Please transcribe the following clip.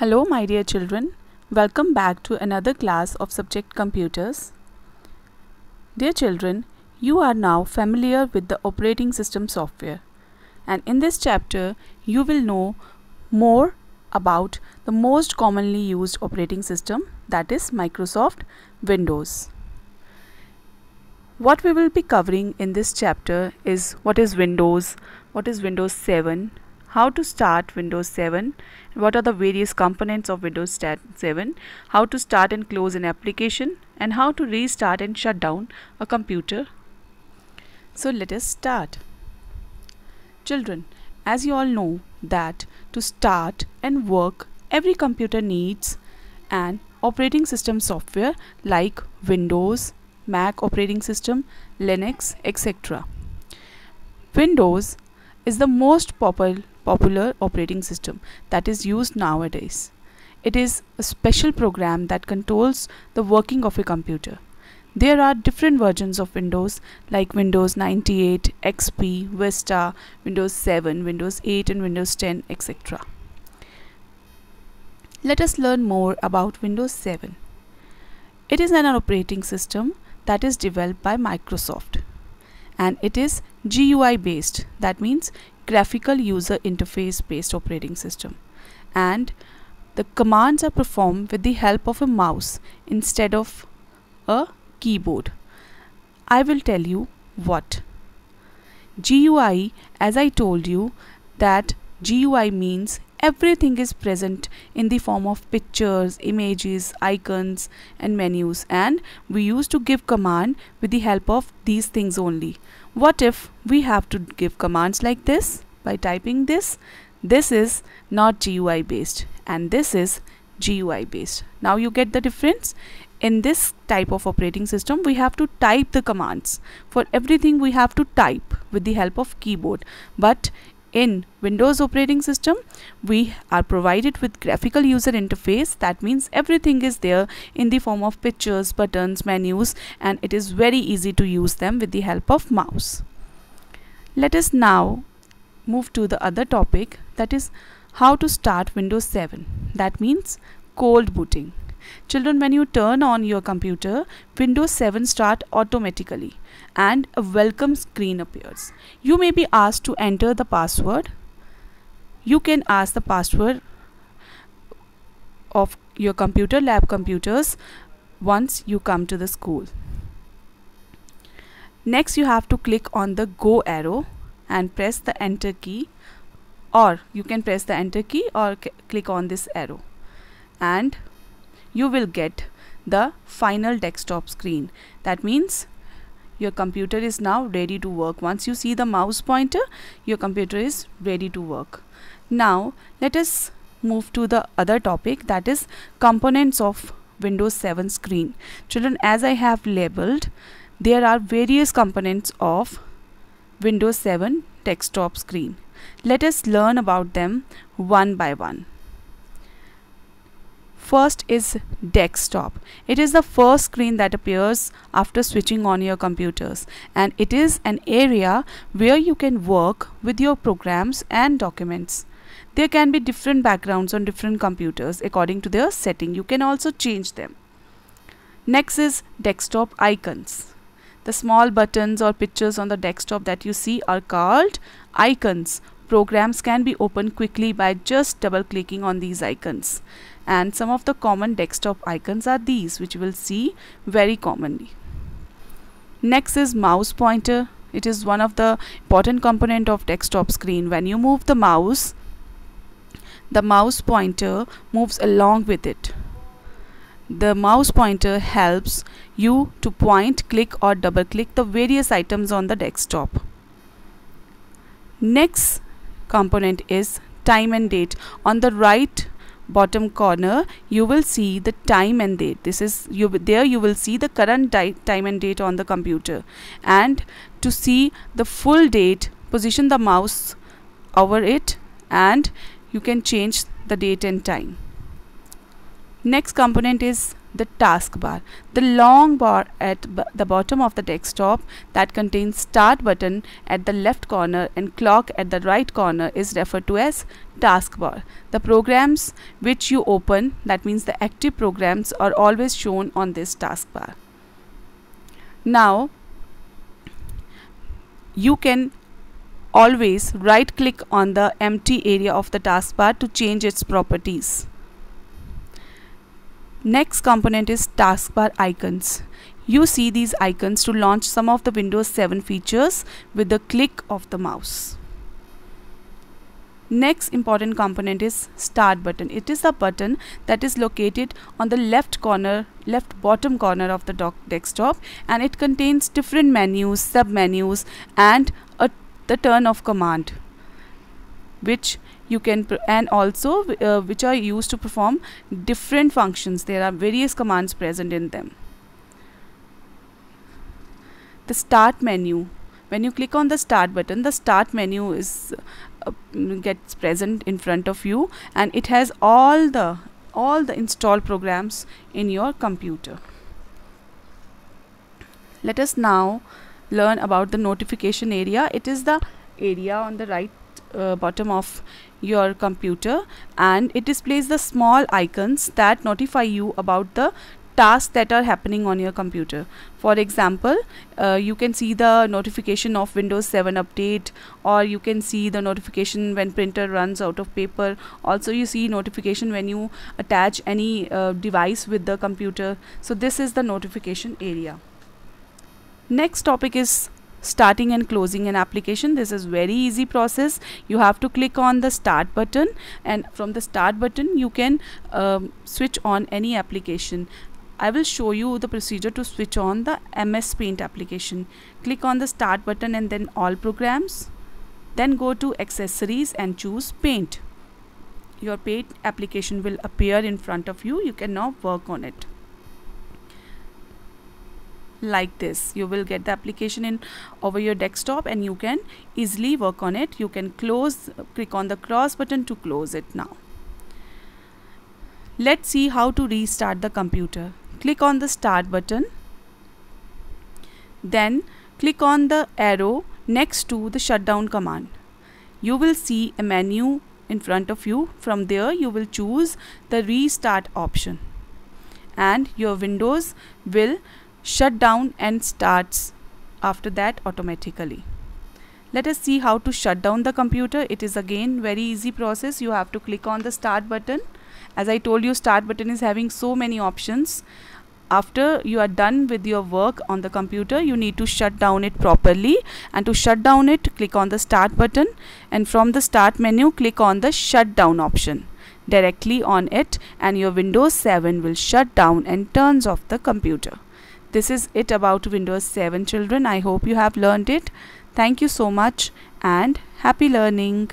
Hello my dear children, welcome back to another class of subject computers. Dear children, you are now familiar with the operating system software and in this chapter you will know more about the most commonly used operating system that is Microsoft Windows. What we will be covering in this chapter is what is Windows, what is Windows 7, how to start Windows 7, what are the various components of Windows 7, how to start and close an application, and how to restart and shut down a computer. So let us start. Children, as you all know that to start and work, every computer needs an operating system software like Windows, Mac operating system, Linux, etc. Windows is the most popular popular operating system that is used nowadays. It is a special program that controls the working of a computer. There are different versions of Windows like Windows 98, XP, Vista, Windows 7, Windows 8 and Windows 10 etc. Let us learn more about Windows 7. It is an operating system that is developed by Microsoft and it is GUI based that means graphical user interface based operating system and the commands are performed with the help of a mouse instead of a keyboard. I will tell you what. GUI as I told you that GUI means everything is present in the form of pictures images icons and menus and we used to give command with the help of these things only what if we have to give commands like this by typing this this is not GUI based and this is GUI based now you get the difference in this type of operating system we have to type the commands for everything we have to type with the help of keyboard but in Windows operating system we are provided with graphical user interface that means everything is there in the form of pictures buttons menus and it is very easy to use them with the help of mouse let us now move to the other topic that is how to start Windows 7 that means cold booting Children, when you turn on your computer, Windows 7 starts automatically and a welcome screen appears. You may be asked to enter the password. You can ask the password of your computer, lab computers, once you come to the school. Next, you have to click on the Go arrow and press the Enter key or you can press the Enter key or click on this arrow and you will get the final desktop screen. That means your computer is now ready to work. Once you see the mouse pointer, your computer is ready to work. Now let us move to the other topic that is components of Windows 7 screen. Children, as I have labeled, there are various components of Windows 7 desktop screen. Let us learn about them one by one. First is desktop. It is the first screen that appears after switching on your computers and it is an area where you can work with your programs and documents. There can be different backgrounds on different computers according to their setting. You can also change them. Next is desktop icons. The small buttons or pictures on the desktop that you see are called icons programs can be opened quickly by just double clicking on these icons and some of the common desktop icons are these which you will see very commonly. Next is mouse pointer. It is one of the important component of desktop screen. When you move the mouse, the mouse pointer moves along with it. The mouse pointer helps you to point, click or double click the various items on the desktop. Next component is time and date. On the right bottom corner you will see the time and date this is you there you will see the current time and date on the computer and to see the full date position the mouse over it and you can change the date and time next component is the taskbar the long bar at the bottom of the desktop that contains start button at the left corner and clock at the right corner is referred to as taskbar the programs which you open that means the active programs are always shown on this taskbar now you can always right click on the empty area of the taskbar to change its properties Next component is taskbar icons. You see these icons to launch some of the Windows 7 features with the click of the mouse. Next important component is start button. It is the button that is located on the left corner, left bottom corner of the desktop and it contains different menus, submenus and a, the turn of command which you can and also uh, which are used to perform different functions there are various commands present in them the start menu when you click on the start button the start menu is uh, mm, gets present in front of you and it has all the all the installed programs in your computer let us now learn about the notification area it is the area on the right uh, bottom of your computer and it displays the small icons that notify you about the tasks that are happening on your computer. For example, uh, you can see the notification of Windows 7 update or you can see the notification when printer runs out of paper. Also you see notification when you attach any uh, device with the computer. So this is the notification area. Next topic is starting and closing an application this is very easy process you have to click on the start button and from the start button you can um, switch on any application I will show you the procedure to switch on the MS Paint application click on the start button and then all programs then go to accessories and choose paint your paint application will appear in front of you you can now work on it like this you will get the application in over your desktop and you can easily work on it you can close click on the cross button to close it now let's see how to restart the computer click on the start button then click on the arrow next to the shutdown command you will see a menu in front of you from there you will choose the restart option and your windows will shut down and starts after that automatically. Let us see how to shut down the computer. It is again very easy process. You have to click on the start button. As I told you start button is having so many options. After you are done with your work on the computer you need to shut down it properly and to shut down it click on the start button and from the start menu click on the shut down option directly on it and your Windows 7 will shut down and turns off the computer this is it about Windows 7 children. I hope you have learned it. Thank you so much and happy learning.